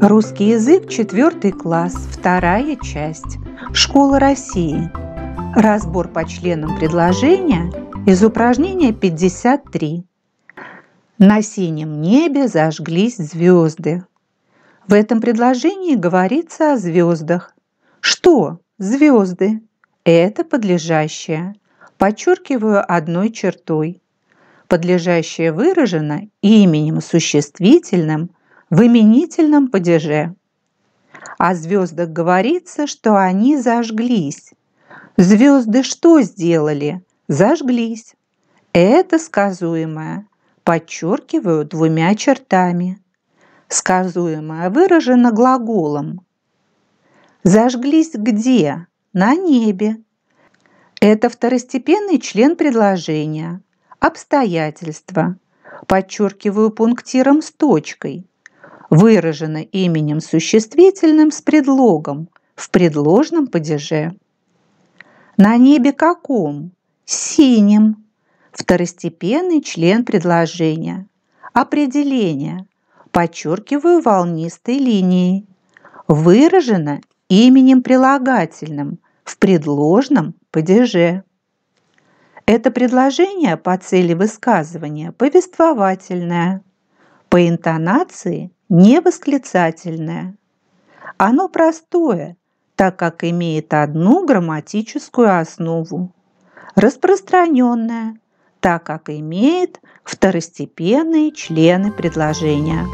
Русский язык, четвертый класс, вторая часть. Школа России. Разбор по членам предложения из упражнения 53. На синем небе зажглись звезды. В этом предложении говорится о звездах. Что? Звезды. Это подлежащее. Подчеркиваю одной чертой. Подлежащее выражено именем существительным – в именительном падеже. О звездах говорится, что они зажглись. Звезды что сделали? Зажглись. Это сказуемое подчеркиваю двумя чертами. Сказуемое выражено глаголом. Зажглись где? На небе. Это второстепенный член предложения. Обстоятельства. Подчеркиваю пунктиром с точкой выражено именем существительным с предлогом в предложном падеже. На небе каком? Синим. Второстепенный член предложения. Определение. Подчеркиваю волнистой линией. Выражено именем прилагательным в предложном падеже. Это предложение по цели высказывания повествовательное, по интонации не восклицательное. Оно простое, так как имеет одну грамматическую основу. Распространенное, так как имеет второстепенные члены предложения.